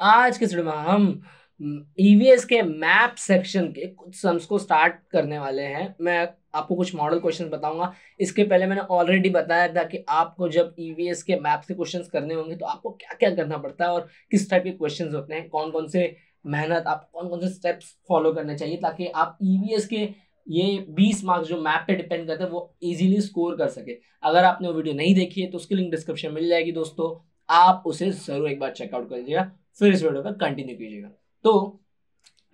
आज के वीडियो में हम ईवीएस e के मैप सेक्शन के कुछ सम्स को स्टार्ट करने वाले हैं मैं आपको कुछ मॉडल क्वेश्चन बताऊंगा इसके पहले मैंने ऑलरेडी बताया था कि आपको जब ईवीएस e के मैप से क्वेश्चन करने होंगे तो आपको क्या क्या करना पड़ता है और किस टाइप के क्वेश्चन होते हैं कौन कौन से मेहनत आप कौन कौन से स्टेप्स फॉलो करने चाहिए ताकि आप ईवीएस e के ये 20 मार्क्स जो मैप पे डिपेंड करते हैं वो इजीली स्कोर कर सके अगर आपने वो वीडियो नहीं देखी है तो उसकी लिंक डिस्क्रिप्शन मिल जाएगी दोस्तों आप उसे ज़रूर एक बार चेकआउट कर लीजिएगा फिर इस वीडियो का कंटिन्यू कीजिएगा तो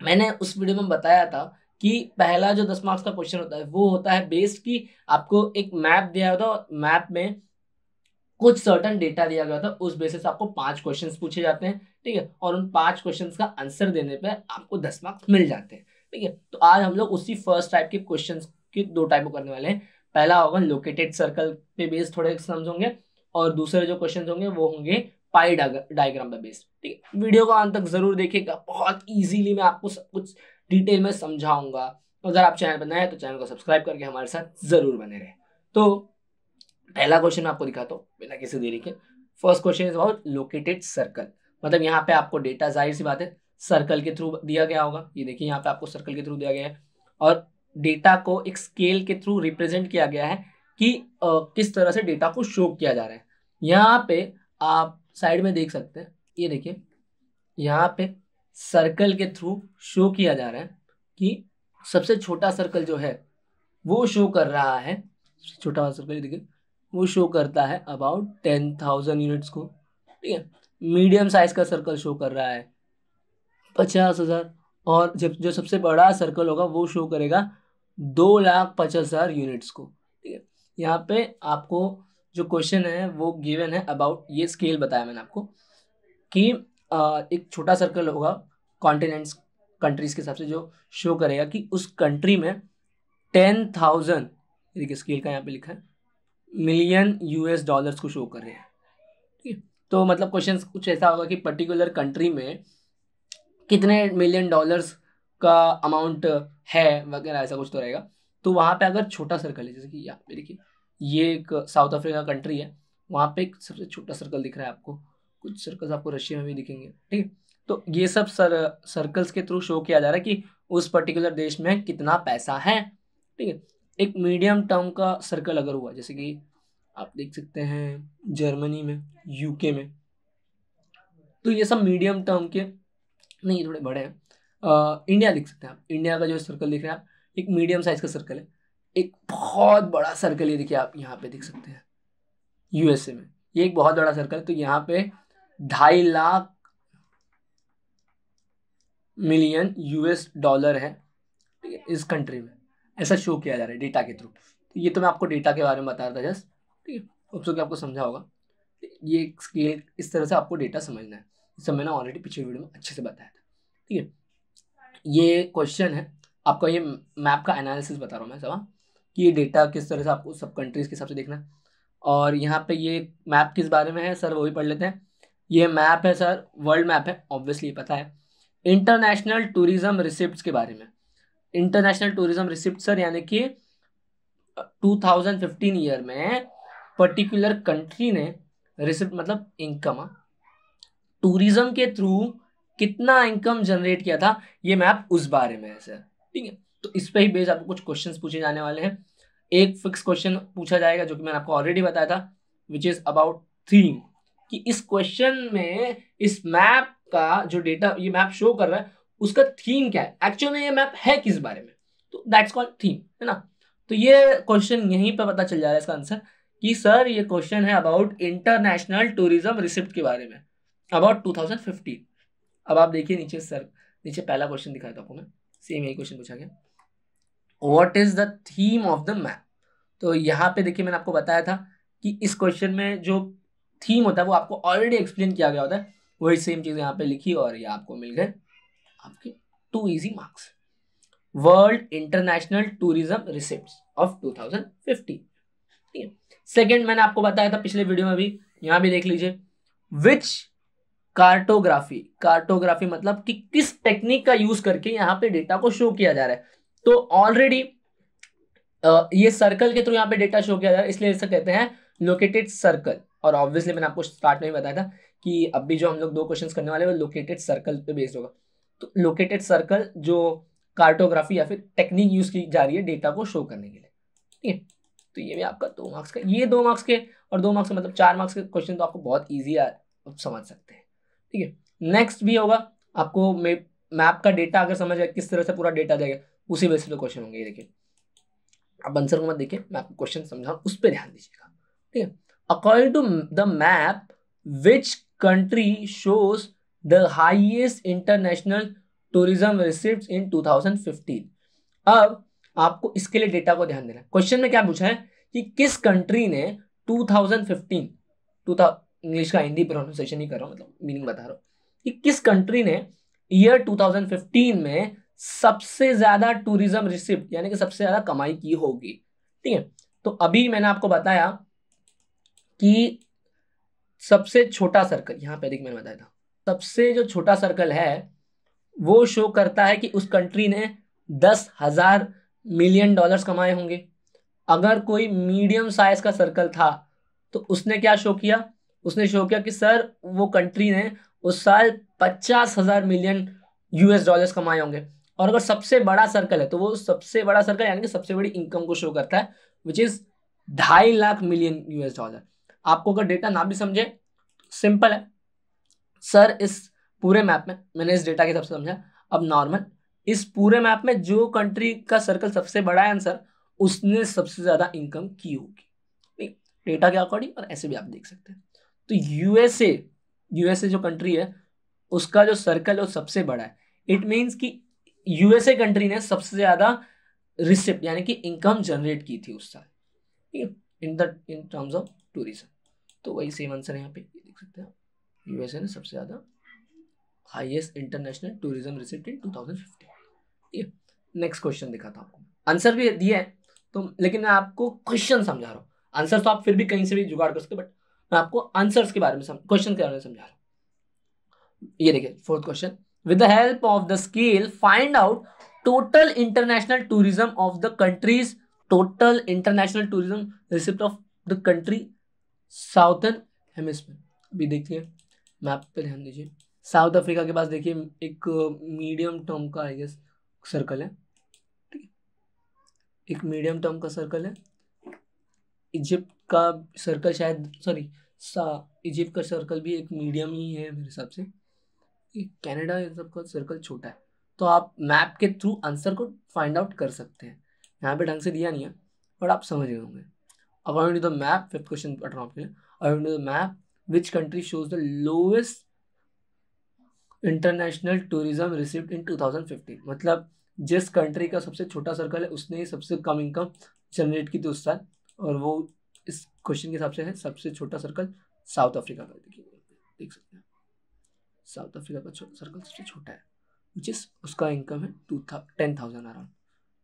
मैंने उस वीडियो में बताया था कि पहला जो दस मार्क्स का क्वेश्चन होता है वो होता है बेस्ड कि आपको एक मैप दिया होता है मैप में कुछ सर्टन डेटा दिया गया था उस बेसिस आपको पांच क्वेश्चन पूछे जाते हैं ठीक है और उन पांच क्वेश्चन का आंसर देने पर आपको दस मार्क्स मिल जाते हैं ठीक है तो आज हम लोग उसी फर्स्ट टाइप के क्वेश्चन के दो टाइप को करने वाले हैं पहला होगा लोकेटेड सर्कल पे बेस्ड थोड़े समझ होंगे और दूसरे जो क्वेश्चन होंगे वो होंगे पाई डायग्राम द बेस ठीक है वीडियो को अंत तक जरूर देखिएगा बहुत ईजीली मैं आपको सब कुछ डिटेल में समझाऊंगा तो अगर आप चैनल पर नए हैं तो चैनल को सब्सक्राइब करके हमारे साथ जरूर बने रहे तो पहला क्वेश्चन मैं आपको दिखाता हूँ बिना किसी देरी के first question is about located circle मतलब यहाँ पे आपको डेटा जाहिर सी बात है सर्कल के थ्रू दिया गया होगा ये देखिए यहाँ पे आपको सर्कल के थ्रू दिया गया है और डेटा को एक स्केल के थ्रू रिप्रेजेंट किया गया है कि आ, किस तरह से डेटा को शो किया जा रहा है यहाँ पे आप साइड में देख सकते हैं ये देखिए यहाँ पे सर्कल के थ्रू शो किया जा रहा है कि सबसे छोटा सर्कल जो है वो शो कर रहा है छोटा सर्कल देखिए वो शो करता है अबाउट टेन थाउजेंड यूनिट्स को ठीक है मीडियम साइज का सर्कल शो कर रहा है पचास हज़ार और जब जो सबसे बड़ा सर्कल होगा वो शो करेगा दो लाख पचास हज़ार यूनिट्स को ठीक है यहाँ पे आपको जो क्वेश्चन है वो गिवन है अबाउट ये स्केल बताया मैंने आपको कि एक छोटा सर्कल होगा कॉन्टिनेंट्स कंट्रीज के हिसाब से जो शो करेगा कि उस कंट्री में टेन थाउजेंड देखिए स्केल का यहाँ पे लिखा है मिलियन यूएस डॉलर्स को शो कर रहे हैं ठीक है तो मतलब क्वेश्चन कुछ ऐसा होगा कि पर्टिकुलर कंट्री में कितने मिलियन डॉलर्स का अमाउंट है वगैरह ऐसा कुछ तो रहेगा तो वहाँ पे अगर छोटा सर्कल है जैसे कि यहाँ पे देखिए ये एक साउथ अफ्रीका कंट्री है वहाँ पे एक सबसे छोटा सर्कल दिख रहा है आपको कुछ सर्कल्स आपको रशिया में भी दिखेंगे ठीक है तो ये सब सर सर्कल्स के थ्रू शो किया जा रहा है कि उस पर्टिकुलर देश में कितना पैसा है ठीक है एक मीडियम टर्म का सर्कल अगर हुआ जैसे कि आप देख सकते हैं जर्मनी में यूके में तो ये सब मीडियम टर्म के नहीं थोड़े बड़े हैं इंडिया देख सकते हैं आप इंडिया का जो सर्कल दिख रहा है एक मीडियम साइज का सर्कल है एक बहुत बड़ा सर्कल ये देखिए आप यहाँ पे देख सकते हैं यूएसए में ये एक बहुत बड़ा सर्कल तो यहाँ पे ढाई लाख मिलियन यूएस डॉलर है इस कंट्री में ऐसा शो किया जा रहा है डेटा के थ्रू तो ये तो मैं आपको डेटा के बारे में बता रहा था जस्ट ठीक है उसको तो आपको समझा होगा ये एक स्केल इस तरह से आपको डेटा समझना है इससे मैंने ऑलरेडी पिछले वीडियो में अच्छे से बताया था ठीक है ये क्वेश्चन है आपका ये मैप का एनालिसिस बता रहा हूँ मैं सब कि ये डेटा किस तरह से आपको सब कंट्रीज़ के हिसाब से देखना और यहाँ पे ये मैप किस बारे में है सर वो भी पढ़ लेते हैं ये मैप है सर वर्ल्ड मैप है ऑब्वियसली पता है इंटरनेशनल टूरिज़म रिसिप्ट के बारे में इंटरनेशनल टूरिज़म रिसिप्ट सर यानी कि 2015 ईयर में पर्टिकुलर कंट्री ने रिसिप्ट मतलब इनकम टूरिज़म हाँ, के थ्रू कितना इनकम जनरेट किया था ये मैप उस बारे में है सर ठीक है तो इस पर ही बेस आपको कुछ क्वेश्चन पूछे जाने वाले हैं एक फिक्स क्वेश्चन पूछा जाएगा जो कि मैंने आपको ऑलरेडी बताया था विच इज़ अबाउट थीम कि इस क्वेश्चन में इस मैप का जो डेटा ये मैप शो कर रहा है उसका थीम क्या है एक्चुअल में ये मैप है किस बारे में तो दैट्स कॉल्ड थीम है ना तो ये क्वेश्चन यहीं पे पता चल जा रहा है इसका आंसर कि सर ये क्वेश्चन है अबाउट इंटरनेशनल टूरिज्म रिसिप्ट के बारे में अबाउट टू अब आप देखिए नीचे सर नीचे पहला क्वेश्चन दिखाया था आपको मैं सेम यही क्वेश्चन पूछा गया what is the theme of the map तो यहाँ पे देखिए मैंने आपको बताया था कि इस क्वेश्चन में जो थीम होता है वो आपको ऑलरेडी एक्सप्लेन किया गया होता है वही सेम चीज़ यहाँ पे लिखी और ये आपको मिल गए आपके two easy marks world international tourism receipt of 2015 ठीक है सेकेंड मैंने आपको बताया था पिछले वीडियो में भी यहाँ भी देख लीजिए विच कार्टोग्राफी कार्टोग्राफी मतलब कि किस टेक्निक का यूज करके यहाँ पे डेटा को शो किया जा रहा है तो ऑलरेडी ये सर्कल के थ्रू यहाँ पे डेटा शो किया जा रहा है इसलिए इसे कहते हैं लोकेटेड सर्कल और ऑब्वियसली मैंने आपको स्टार्ट में ही बताया था कि अब भी जो हम लोग दो क्वेश्चंस करने वाले हैं वो लोकेटेड सर्कल पे बेस्ड होगा तो लोकेटेड सर्कल जो कार्टोग्राफी या फिर टेक्निक यूज की जा रही है डेटा को शो करने के लिए ठीक है तो ये भी आपका दो मार्क्स का ये दो मार्क्स के और दो मार्क्स मतलब चार मार्क्स के क्वेश्चन तो आपको बहुत ईजी आप समझ सकते हैं ठीक है नेक्स्ट भी होगा आपको मैप का डेटा अगर समझ आए किस तरह से पूरा डेटा जाएगा उसी बेसिस पे क्वेश्चन होंगे ये देखिए अब आंसर को मत देखिए मैं आपको क्वेश्चन समझा उस पर ध्यान दीजिएगा ठीक है according to the map which country shows the highest international tourism receipt in two अब आपको इसके लिए डेटा को ध्यान देना है क्वेश्चन में क्या पूछा है कि किस कंट्री ने 2015 टू इंग्लिश का हिंदी प्रोनाउंसिएशन ही कर रहा हूँ मतलब मीनिंग बता रहा हूँ कि किस कंट्री ने ईयर 2015 में सबसे ज्यादा टूरिज्म रिसिप्ट यानी कि सबसे ज्यादा कमाई की होगी ठीक है तो अभी मैंने आपको बताया कि सबसे छोटा सर्कल यहां पे मैंने बताया था सबसे जो छोटा सर्कल है वो शो करता है कि उस कंट्री ने दस हजार मिलियन डॉलर्स कमाए होंगे अगर कोई मीडियम साइज का सर्कल था तो उसने क्या शो किया उसने शो किया कि सर वो कंट्री ने उस साल पचास हजार मिलियन यूएस डॉलर्स कमाए होंगे और अगर सबसे बड़ा सर्कल है तो वो सबसे बड़ा सर्कल यानी कि सबसे बड़ी इनकम को शो करता है विच इज ढाई लाख मिलियन यूएस डॉलर आपको अगर डेटा ना भी समझे सिंपल है सर इस पूरे मैप में मैंने इस डेटा के हिसाब से समझा अब नॉर्मल इस पूरे मैप में जो कंट्री का सर्कल सबसे बड़ा है आंसर उसने सबसे ज़्यादा इनकम की होगी डेटा के अकॉर्डिंग और ऐसे भी आप देख सकते हैं तो यूएसए यूएसए जो कंट्री है उसका जो सर्कल है वो सबसे बड़ा है इट मीन्स कि यूएसए कंट्री ने सबसे ज़्यादा रिसिप्ट यानी कि इनकम जनरेट की थी उस साल ठीक है in the in terms of tourism तो वही सेम आंसर यहाँ पे देख सकते हैं यूएसए ने सबसे ज़्यादा highest international tourism receipt in 2015 ठीक है नेक्स्ट क्वेश्चन दिखाता हूँ आपको आंसर भी दिया है तो लेकिन मैं आपको क्वेश्चन समझा रहा हूँ आंसर तो आप फिर भी कहीं से भी जुगाड़ कर सकते बट मैं आपको आंसर्स के बारे में क्वेश्चन के बारे में समझा रहा हूँ ये देखिए fourth question with the help of the scale find out total international tourism of the countries total international tourism receipt of the country southern hemisphere अभी देखिए मैप पे ध्यान दीजिए साउथ अफ्रीका के पास देखिए एक मीडियम टर्म का आई गेस सर्कल है एक मीडियम टर्म का सर्कल है इजिप्ट का सर्कल शायद सॉरी इजिप्ट का सर्कल भी एक मीडियम ही है मेरे हिसाब से कि कनाडा इन सबका सर्कल छोटा है तो आप मैप के थ्रू आंसर को फाइंड आउट कर सकते हैं यहाँ पे ढंग से दिया नहीं है बट आप समझ गए होंगे according to the map fifth question पढ़ रहा हूँ आपके लिए according to the map which country shows the lowest international tourism receipt in fifteen मतलब जिस कंट्री का सबसे छोटा सर्कल है उसने ही सबसे कम इनकम जनरेट की थी उस साल और वो इस क्वेश्चन के हिसाब से है सबसे छोटा सर्कल साउथ अफ्रीका का देखिए देख सकते हैं साउथ अफ्रीका का सर्कल सबसे छोटा है विच इज़ उसका इनकम है टू था टेन थाउजेंड अराउंड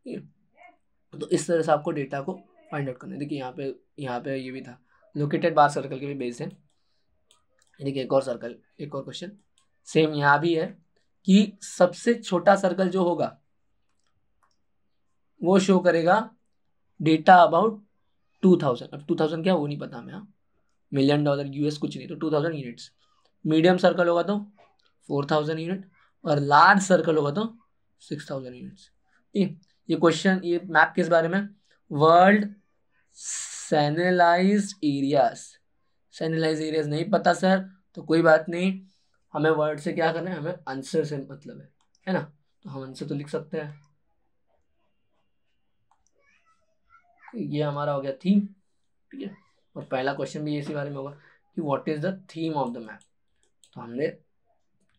ठीक है तो इस तरह से आपको डेटा को फाइंड आउट करना है देखिए यहाँ पे यहाँ पे ये भी था लोकेटेड बार सर्कल के भी बेस है देखिए एक और सर्कल एक और क्वेश्चन सेम यहाँ भी है कि सबसे छोटा सर्कल जो होगा वो शो करेगा डेटा अबाउट टू थाउजेंड अब टू थाउजेंड क्या वो नहीं पता हमें मिलियन डॉलर यूएस कुछ नहीं तो two thousand units medium circle होगा तो फोर थाउजेंड यूनिट और लार्ज सर्कल होगा तो सिक्स थाउजेंड यूनिट्स ठीक है ये क्वेश्चन ये मैप किस बारे में world salinize areas salinize areas नहीं पता सर तो कोई बात नहीं हमें वर्ड से क्या करना है हमें आंसर से मतलब है है ना तो हम आंसर तो लिख सकते हैं ये हमारा हो गया थीम ठीक है और पहला क्वेश्चन भी इसी बारे में होगा कि what is the theme of the map तो हमने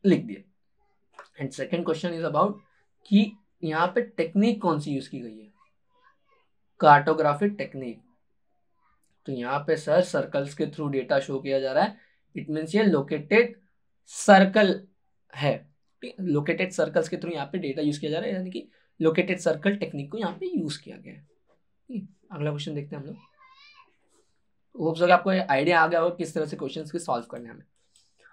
लिख दिया and second question is about कि यहाँ पे टेक्निक कौन सी यूज़ की गई है कार्टोग्राफिक टेक्निक तो यहाँ पे सर सर्कल्स के थ्रू डेटा शो किया जा रहा है इट मीन्स ये लोकेटेड सर्कल है लोकेटेड सर्कल्स के थ्रू यहाँ पे डेटा यूज़ किया जा रहा है यानी कि लोकेटेड सर्कल टेक्निक को यहाँ पे यूज़ किया गया है अगला क्वेश्चन देखते हैं हम लोग होप्स आपको आइडिया आ गया हो किस तरह से क्वेश्चन को सॉल्व करने हमें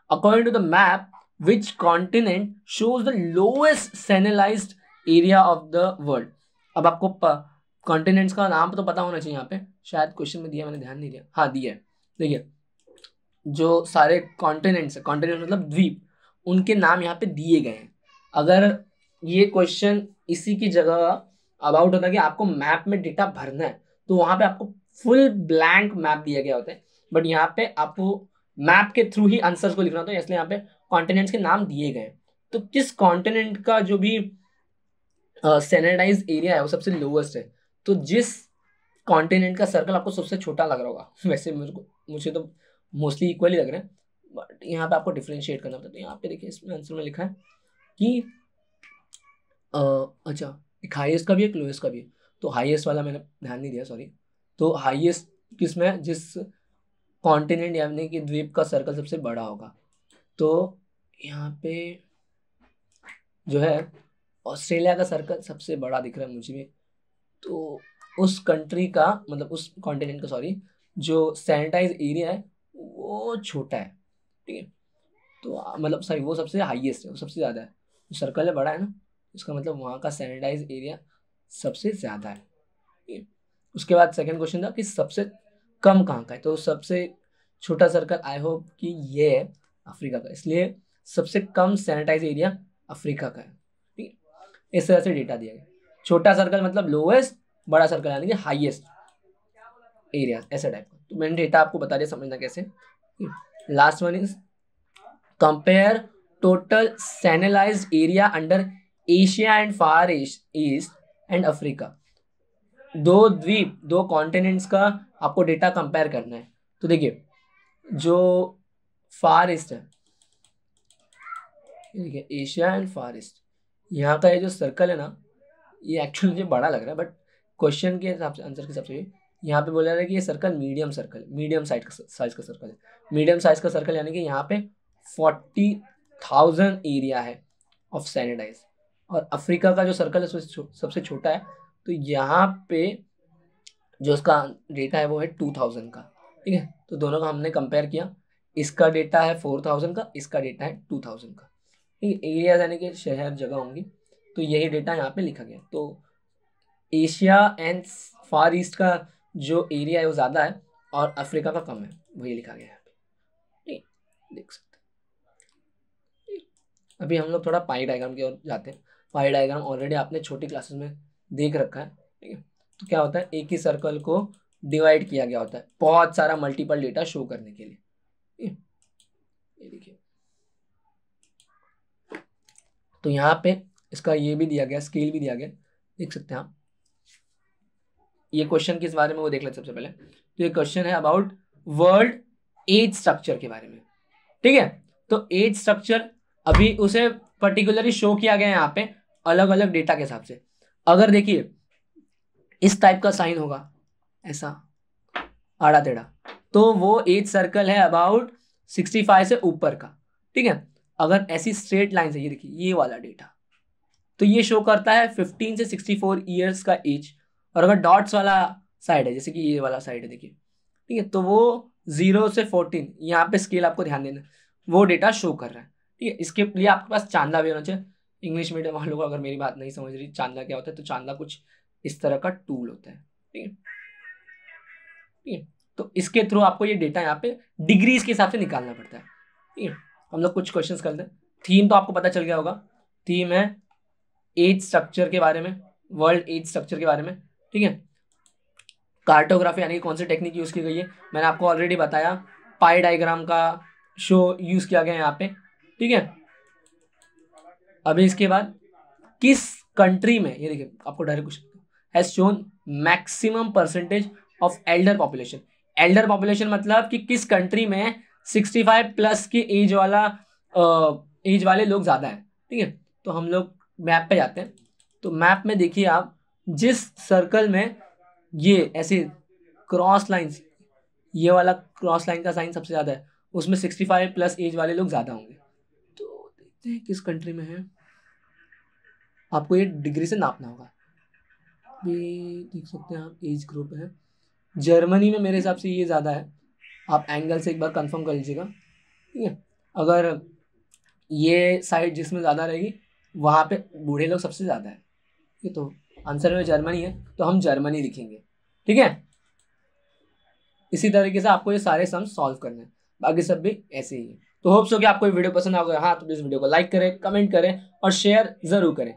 according to the map, which continent shows the lowest sanilised area of the world? अब आपको कॉन्टिनेंट्स का नाम तो पता होना चाहिए यहाँ पे शायद क्वेश्चन में दिया मैंने ध्यान नहीं दिया हाँ दिया है देखिए जो सारे कॉन्टिनेंट्स है कॉन्टिनेंट मतलब द्वीप उनके नाम यहाँ पे दिए गए हैं अगर ये क्वेश्चन इसी की जगह अबाउट होता है कि आपको मैप में डेटा भरना है तो वहाँ पे आपको फुल ब्लैंक मैप दिया गया होता है बट यहाँ पे आपको मैप के थ्रू ही आंसर्स को लिखना होता इसलिए यहाँ पे कॉन्टिनेंट्स के नाम दिए गए तो किस कॉन्टिनेंट का जो भी सैनिटाइज uh, एरिया है वो सबसे लोवेस्ट है तो जिस कॉन्टिनेंट का सर्कल आपको सबसे छोटा लग रहा होगा वैसे मुझे मुझे तो मोस्टली इक्वली लग रहे हैं बट यहाँ पे आपको डिफ्रेंशिएट करना पड़ता है तो यहाँ पे देखिए इसमें आंसर में लिखा है कि uh, अच्छा एक हाइएस्ट का भी है एक लोएस्ट का भी है तो हाइएस्ट वाला मैंने ध्यान नहीं दिया सॉरी तो हाइएस्ट किस में जिस कॉन्टिनेंट यानी कि द्वीप का सर्कल सबसे बड़ा होगा तो यहाँ पे जो है ऑस्ट्रेलिया का सर्कल सबसे बड़ा दिख रहा है मुझे तो उस कंट्री का मतलब उस कॉन्टिनेंट का सॉरी जो सैनिटाइज एरिया है वो छोटा है ठीक है तो मतलब सॉरी वो सबसे हाईएस्ट है वो सबसे ज़्यादा है सर्कल है बड़ा है ना इसका मतलब वहाँ का सैनिटाइज एरिया सबसे ज़्यादा है ठीक है उसके बाद सेकेंड क्वेश्चन था कि सबसे कम कहाँ का है तो सबसे छोटा सर्कल आई होप कि ये है अफ्रीका का इसलिए सबसे कम सैनिटाइज एरिया अफ्रीका का है ठीक इस तरह से डेटा दिया गया छोटा सर्कल मतलब लोएस्ट बड़ा सर्कल यानी कि हाईएस्ट एरिया ऐसे टाइप का तो मैंने डेटा आपको बता दिया समझना कैसे last one is compare total सैनिलाइज area under Asia and Far East and Africa दो द्वीप दो कॉन्टिनेंट्स का आपको डेटा कंपेयर करना है तो देखिए जो फार ईस्ट है देखिए एशिया एंड फार ईस्ट यहाँ का ये जो सर्कल है ना ये एक्चुअली मुझे बड़ा लग रहा है बट क्वेश्चन के हिसाब से आंसर के हिसाब से यहाँ पे बोला जा रहा है कि ये circle medium circle medium size का साइज का सर्कल है मीडियम साइज का सर्कल यानी कि यहाँ पे फोर्टी थाउजेंड एरिया है ऑफ सैनिटाइज और अफ्रीका का जो सर्कल है सबसे छोटा है तो यहाँ पे जो उसका डेटा है वो है टू थाउजेंड का ठीक है तो दोनों का हमने कंपेयर किया इसका डेटा है फोर थाउजेंड का इसका डेटा है टू थाउजेंड का ठीक है एरियाज यानी कि शहर जगह होंगी तो यही डेटा यहाँ पे लिखा गया तो एशिया एंड फार ईस्ट का जो एरिया है वो ज़्यादा है और अफ्रीका का कम है वही लिखा गया है ठीक देख सकते अभी हम लोग थोड़ा पाई डायग्राम की ओर जाते हैं पाई डायग्राम ऑलरेडी आपने छोटी क्लासेस में देख रखा है ठीक है तो क्या होता है एक ही सर्कल को डिवाइड किया गया होता है बहुत सारा मल्टीपल डेटा शो करने के लिए ये देखिए तो यहाँ पे इसका ये भी दिया गया स्केल भी दिया गया देख सकते हैं आप ये क्वेश्चन किस बारे में वो देख लें सबसे पहले तो ये क्वेश्चन है अबाउट वर्ल्ड एज स्ट्रक्चर के बारे में ठीक है तो एज स्ट्रक्चर अभी उसे पर्टिकुलरली शो किया गया है यहाँ पे अलग अलग डेटा के हिसाब से अगर देखिए इस टाइप का साइन होगा ऐसा आड़ा टेढ़ा तो वो एज सर्कल है अबाउट सिक्सटी फाइव से ऊपर का ठीक है अगर ऐसी स्ट्रेट लाइन है ये देखिए ये वाला डेटा तो ये शो करता है फिफ्टीन से सिक्सटी फोर ईयर्स का एज और अगर डॉट्स वाला साइड है जैसे कि ये वाला साइड है देखिए ठीक है तो वो जीरो से फोर्टीन यहाँ पे स्केल आपको ध्यान देना वो डेटा शो कर रहा है ठीक है इसके लिए आपके पास चांदा भी होना चाहिए इंग्लिश मीडियम वालों को अगर मेरी बात नहीं समझ रही चांदा क्या होता है तो चांदा कुछ इस तरह का टूल होता है ठीक है तो इसके थ्रू आपको ये डेटा यहाँ पे डिग्रीज के हिसाब से निकालना पड़ता है ठीक है हम लोग कुछ क्वेश्चंस कर दें थीम तो आपको पता चल गया होगा थीम है एज स्ट्रक्चर के बारे में वर्ल्ड एज स्ट्रक्चर के बारे में ठीक है कार्टोग्राफी यानी कौन सी टेक्निक यूज़ की गई है मैंने आपको ऑलरेडी बताया पाई डाइग्राम का शो यूज़ किया गया है यहाँ पे ठीक है अभी इसके बाद किस कंट्री में ये देखिए आपको direct question has shown maximum percentage of elder population elder population मतलब कि किस कंट्री में 65 प्लस की एज वाला एज वाले लोग ज़्यादा हैं ठीक है तो हम लोग मैप पे जाते हैं तो मैप में देखिए आप जिस सर्कल में ये ऐसे क्रॉस लाइन्स ये वाला क्रॉस लाइन का साइन सबसे ज़्यादा है उसमें 65 प्लस एज वाले लोग ज़्यादा होंगे तो देखते हैं किस कंट्री में है आपको ये डिग्री से नापना होगा में देख सकते हैं आप एज ग्रुप है जर्मनी में मेरे हिसाब से ये ज़्यादा है आप एंगल से एक बार कंफर्म कर लीजिएगा ठीक है अगर ये साइड जिसमें ज़्यादा रहेगी वहाँ पे बूढ़े लोग सबसे ज़्यादा है ठीक है तो आंसर में जर्मनी है तो हम जर्मनी लिखेंगे ठीक है इसी तरीके से आपको ये सारे सम सॉल्व करने हैं बाकी सब भी ऐसे ही है तो होप्स हो कि आपको ये वीडियो पसंद आ गया हाँ तो प्लीज़ वीडियो को लाइक करें कमेंट करें और शेयर ज़रूर करें